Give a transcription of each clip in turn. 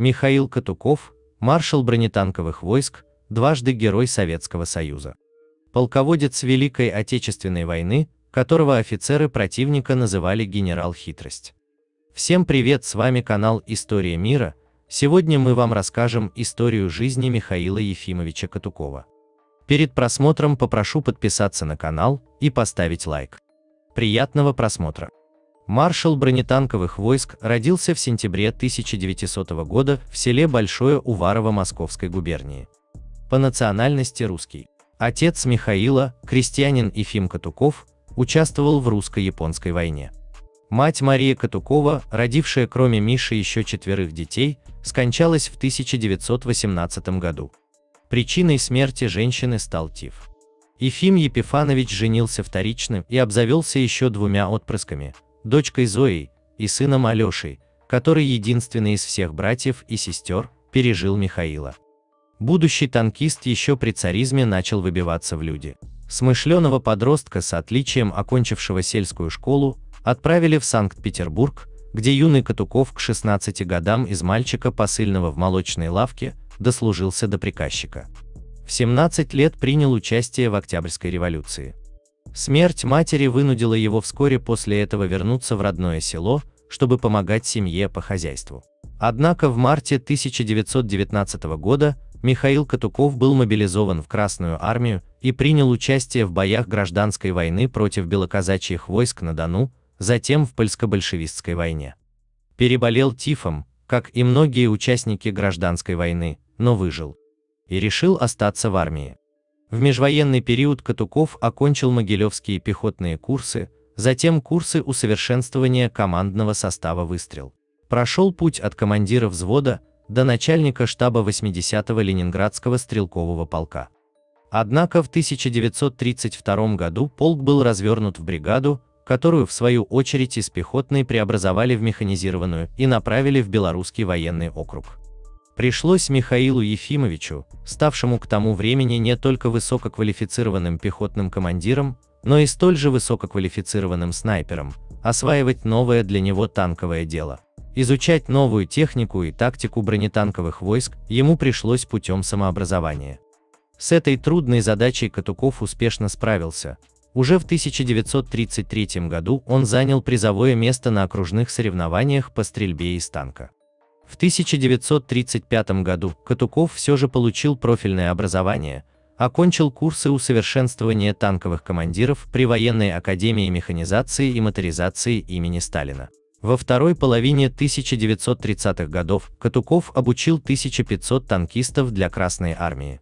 Михаил Катуков, маршал бронетанковых войск, дважды Герой Советского Союза. Полководец Великой Отечественной войны, которого офицеры противника называли генерал Хитрость. Всем привет, с вами канал История мира, сегодня мы вам расскажем историю жизни Михаила Ефимовича Катукова. Перед просмотром попрошу подписаться на канал и поставить лайк. Приятного просмотра! маршал бронетанковых войск, родился в сентябре 1900 года в селе Большое Уварово Московской губернии. По национальности русский. Отец Михаила, крестьянин Ефим Катуков, участвовал в русско-японской войне. Мать Мария Катукова, родившая кроме Миши еще четверых детей, скончалась в 1918 году. Причиной смерти женщины стал тиф. Ефим Епифанович женился вторично и обзавелся еще двумя отпрысками, дочкой Зоей и сыном Алешей, который единственный из всех братьев и сестер, пережил Михаила. Будущий танкист еще при царизме начал выбиваться в люди. Смышленого подростка с отличием окончившего сельскую школу отправили в Санкт-Петербург, где юный Катуков к 16 годам из мальчика посыльного в молочной лавке дослужился до приказчика. В 17 лет принял участие в Октябрьской революции. Смерть матери вынудила его вскоре после этого вернуться в родное село, чтобы помогать семье по хозяйству. Однако в марте 1919 года Михаил Катуков был мобилизован в Красную армию и принял участие в боях гражданской войны против белоказачьих войск на Дону, затем в польско-большевистской войне. Переболел тифом, как и многие участники гражданской войны, но выжил. И решил остаться в армии. В межвоенный период Катуков окончил могилевские пехотные курсы, затем курсы усовершенствования командного состава «Выстрел». Прошел путь от командира взвода до начальника штаба 80-го Ленинградского стрелкового полка. Однако в 1932 году полк был развернут в бригаду, которую в свою очередь из пехотной преобразовали в механизированную и направили в Белорусский военный округ пришлось Михаилу Ефимовичу, ставшему к тому времени не только высококвалифицированным пехотным командиром, но и столь же высококвалифицированным снайпером, осваивать новое для него танковое дело. Изучать новую технику и тактику бронетанковых войск ему пришлось путем самообразования. С этой трудной задачей Катуков успешно справился. Уже в 1933 году он занял призовое место на окружных соревнованиях по стрельбе из танка. В 1935 году Катуков все же получил профильное образование, окончил курсы усовершенствования танковых командиров при военной академии механизации и моторизации имени Сталина. Во второй половине 1930-х годов Катуков обучил 1500 танкистов для Красной Армии.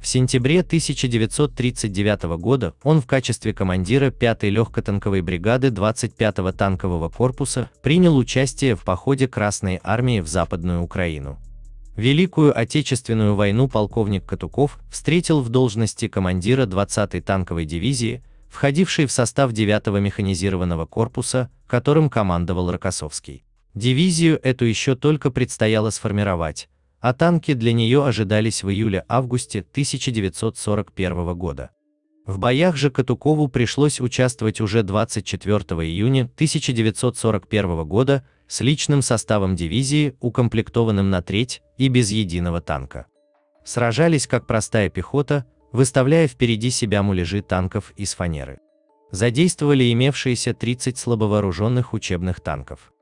В сентябре 1939 года он в качестве командира 5-й легкотанковой бригады 25-го танкового корпуса принял участие в походе Красной армии в Западную Украину. Великую Отечественную войну полковник Катуков встретил в должности командира 20-й танковой дивизии, входившей в состав 9-го механизированного корпуса, которым командовал Рокоссовский. Дивизию эту еще только предстояло сформировать, а танки для нее ожидались в июле-августе 1941 года. В боях же Катукову пришлось участвовать уже 24 июня 1941 года с личным составом дивизии, укомплектованным на треть и без единого танка. Сражались как простая пехота, выставляя впереди себя муляжи танков из фанеры. Задействовали имевшиеся 30 слабовооруженных учебных танков.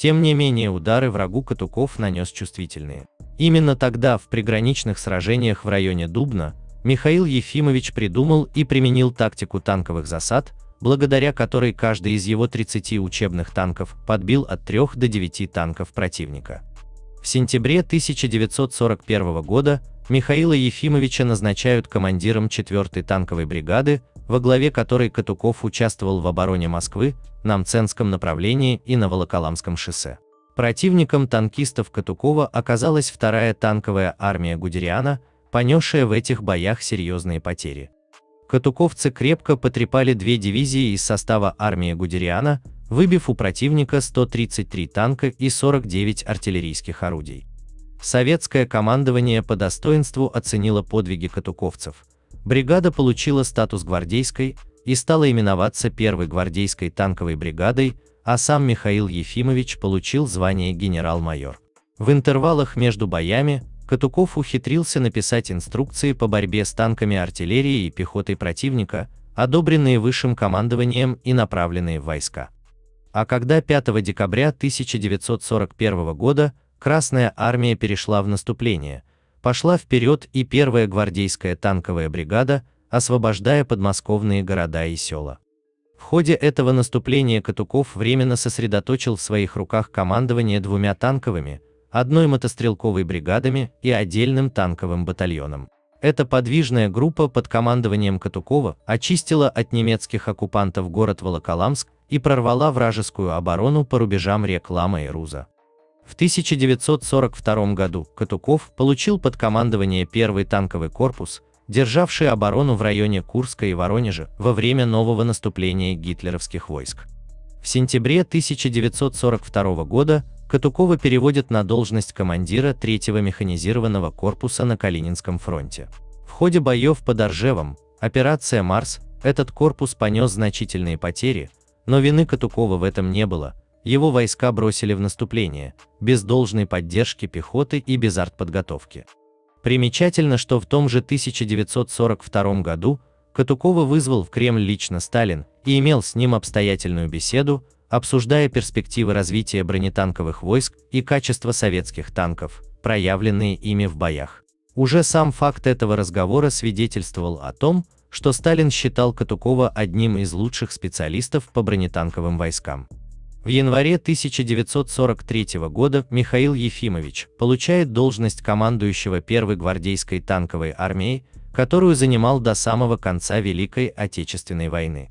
Тем не менее удары врагу Катуков нанес чувствительные. Именно тогда, в приграничных сражениях в районе Дубна, Михаил Ефимович придумал и применил тактику танковых засад, благодаря которой каждый из его 30 учебных танков подбил от 3 до 9 танков противника. В сентябре 1941 года Михаила Ефимовича назначают командиром 4-й танковой бригады, во главе которой Катуков участвовал в обороне Москвы, на Мценском направлении и на Волоколамском шоссе. Противником танкистов Катукова оказалась вторая танковая армия Гудериана, понесшая в этих боях серьезные потери. Катуковцы крепко потрепали две дивизии из состава армии Гудериана, выбив у противника 133 танка и 49 артиллерийских орудий. Советское командование по достоинству оценило подвиги катуковцев. Бригада получила статус гвардейской и стала именоваться первой гвардейской танковой бригадой, а сам Михаил Ефимович получил звание генерал-майор. В интервалах между боями Катуков ухитрился написать инструкции по борьбе с танками артиллерии и пехотой противника, одобренные высшим командованием и направленные в войска. А когда 5 декабря 1941 года Красная армия перешла в наступление, пошла вперед и первая гвардейская танковая бригада, освобождая подмосковные города и села. В ходе этого наступления Катуков временно сосредоточил в своих руках командование двумя танковыми, одной мотострелковой бригадами и отдельным танковым батальоном. Эта подвижная группа под командованием Катукова очистила от немецких оккупантов город Волоколамск и прорвала вражескую оборону по рубежам рек Лама и Руза. В 1942 году Катуков получил под командование первый танковый корпус, державший оборону в районе Курска и Воронежа во время нового наступления гитлеровских войск. В сентябре 1942 года Катукова переводят на должность командира 3-го механизированного корпуса на Калининском фронте. В ходе боев под Оржевом, операция «Марс», этот корпус понес значительные потери, но вины Катукова в этом не было, его войска бросили в наступление, без должной поддержки пехоты и без артподготовки. Примечательно, что в том же 1942 году Катукова вызвал в Кремль лично Сталин и имел с ним обстоятельную беседу, обсуждая перспективы развития бронетанковых войск и качество советских танков, проявленные ими в боях. Уже сам факт этого разговора свидетельствовал о том, что Сталин считал Катукова одним из лучших специалистов по бронетанковым войскам. В январе 1943 года Михаил Ефимович получает должность командующего 1-й гвардейской танковой армией, которую занимал до самого конца Великой Отечественной войны.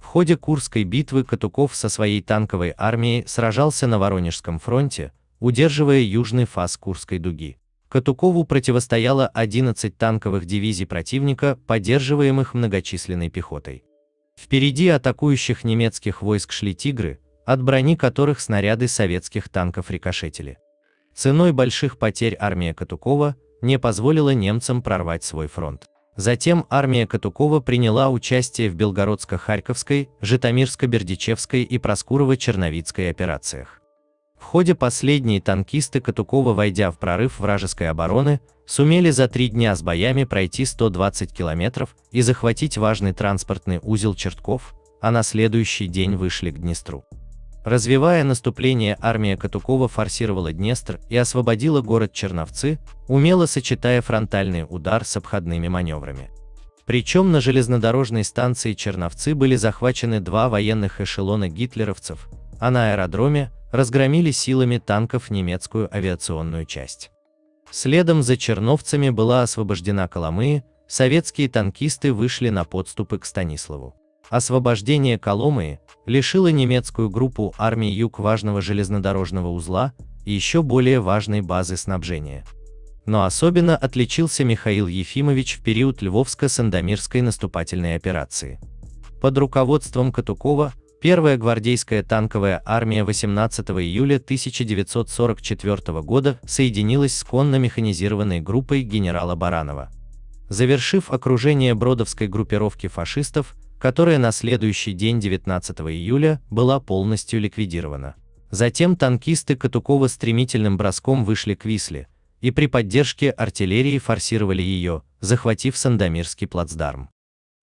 В ходе Курской битвы Катуков со своей танковой армией сражался на Воронежском фронте, удерживая южный фас Курской дуги. Катукову противостояло 11 танковых дивизий противника, поддерживаемых многочисленной пехотой. Впереди атакующих немецких войск шли «Тигры», от брони которых снаряды советских танков рикошетили. Ценой больших потерь армия Катукова не позволила немцам прорвать свой фронт. Затем армия Катукова приняла участие в Белгородско-Харьковской, Житомирско-Бердичевской и Проскурово-Черновицкой операциях. В ходе последней танкисты Катукова, войдя в прорыв вражеской обороны, сумели за три дня с боями пройти 120 километров и захватить важный транспортный узел Чертков, а на следующий день вышли к Днестру. Развивая наступление, армия Катукова форсировала Днестр и освободила город Черновцы, умело сочетая фронтальный удар с обходными маневрами. Причем на железнодорожной станции Черновцы были захвачены два военных эшелона гитлеровцев, а на аэродроме разгромили силами танков немецкую авиационную часть. Следом за черновцами была освобождена Коломыя. советские танкисты вышли на подступы к Станиславу. Освобождение Коломы лишило немецкую группу армии Юг важного железнодорожного узла и еще более важной базы снабжения. Но особенно отличился Михаил Ефимович в период Львовско-Сандомирской наступательной операции. Под руководством Катукова 1-я гвардейская танковая армия 18 июля 1944 года соединилась с конно-механизированной группой генерала Баранова. Завершив окружение бродовской группировки фашистов, которая на следующий день 19 июля была полностью ликвидирована. Затем танкисты Катукова стремительным броском вышли к Висле и при поддержке артиллерии форсировали ее, захватив Сандомирский плацдарм.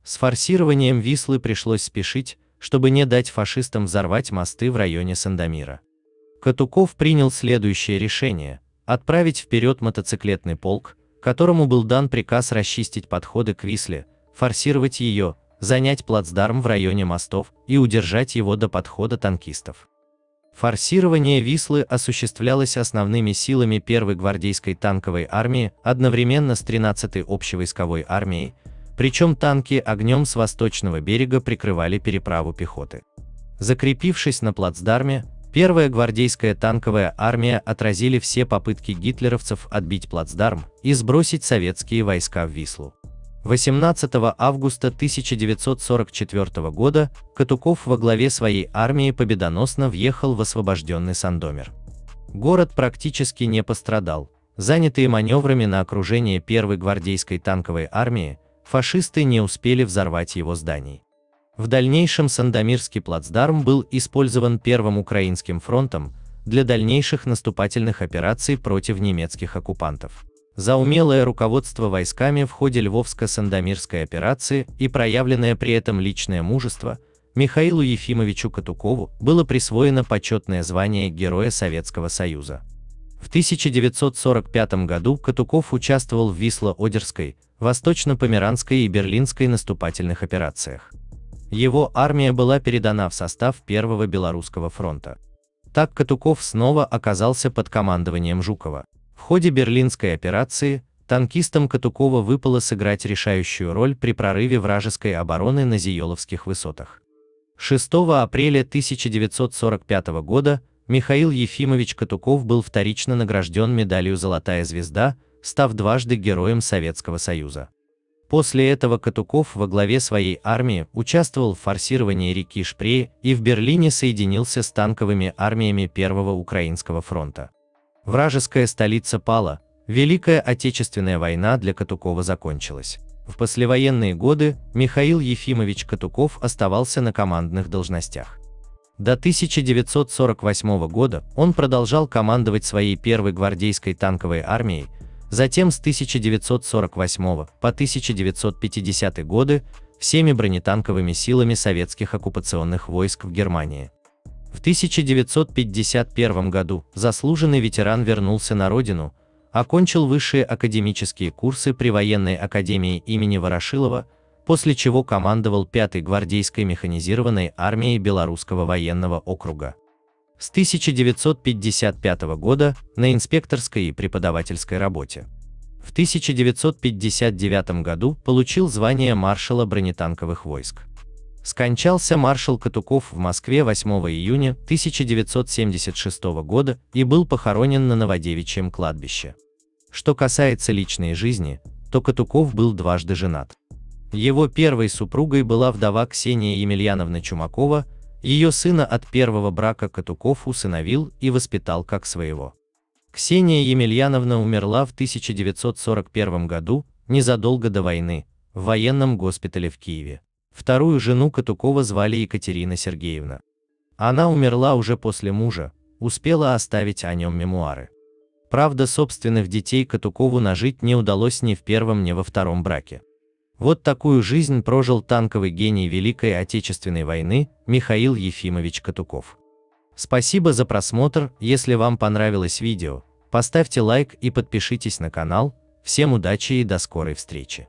С форсированием Вислы пришлось спешить, чтобы не дать фашистам взорвать мосты в районе Сандомира. Катуков принял следующее решение – отправить вперед мотоциклетный полк, которому был дан приказ расчистить подходы к Висле, форсировать ее, занять плацдарм в районе мостов и удержать его до подхода танкистов. Форсирование Вислы осуществлялось основными силами 1-й гвардейской танковой армии одновременно с 13-й общевойсковой армией, причем танки огнем с восточного берега прикрывали переправу пехоты. Закрепившись на плацдарме, Первая гвардейская танковая армия отразили все попытки гитлеровцев отбить плацдарм и сбросить советские войска в Вислу. 18 августа 1944 года Катуков во главе своей армии победоносно въехал в освобожденный Сандомир. Город практически не пострадал. Занятые маневрами на окружение первой гвардейской танковой армии, фашисты не успели взорвать его зданий. В дальнейшем Сандомирский плацдарм был использован Первым Украинским фронтом для дальнейших наступательных операций против немецких оккупантов за умелое руководство войсками в ходе Львовско-Сандомирской операции и проявленное при этом личное мужество, Михаилу Ефимовичу Катукову было присвоено почетное звание Героя Советского Союза. В 1945 году Катуков участвовал в Висло-Одерской, Восточно-Померанской и Берлинской наступательных операциях. Его армия была передана в состав Первого Белорусского фронта. Так Катуков снова оказался под командованием Жукова ходе Берлинской операции танкистам Катукова выпало сыграть решающую роль при прорыве вражеской обороны на Зиеловских высотах. 6 апреля 1945 года Михаил Ефимович Катуков был вторично награжден медалью «Золотая звезда», став дважды Героем Советского Союза. После этого Катуков во главе своей армии участвовал в форсировании реки Шпрее и в Берлине соединился с танковыми армиями Первого Украинского фронта. Вражеская столица пала, Великая Отечественная война для Катукова закончилась. В послевоенные годы Михаил Ефимович Катуков оставался на командных должностях. До 1948 года он продолжал командовать своей первой гвардейской танковой армией, затем с 1948 по 1950 годы всеми бронетанковыми силами советских оккупационных войск в Германии. В 1951 году заслуженный ветеран вернулся на родину, окончил высшие академические курсы при военной академии имени Ворошилова, после чего командовал 5-й гвардейской механизированной армией Белорусского военного округа. С 1955 года на инспекторской и преподавательской работе. В 1959 году получил звание маршала бронетанковых войск. Скончался маршал Катуков в Москве 8 июня 1976 года и был похоронен на Новодевичьем кладбище. Что касается личной жизни, то Катуков был дважды женат. Его первой супругой была вдова Ксения Емельяновна Чумакова, ее сына от первого брака Катуков усыновил и воспитал как своего. Ксения Емельяновна умерла в 1941 году, незадолго до войны, в военном госпитале в Киеве. Вторую жену Катукова звали Екатерина Сергеевна. Она умерла уже после мужа, успела оставить о нем мемуары. Правда, собственных детей Катукову нажить не удалось ни в первом, ни во втором браке. Вот такую жизнь прожил танковый гений Великой Отечественной войны Михаил Ефимович Катуков. Спасибо за просмотр, если вам понравилось видео, поставьте лайк и подпишитесь на канал, всем удачи и до скорой встречи.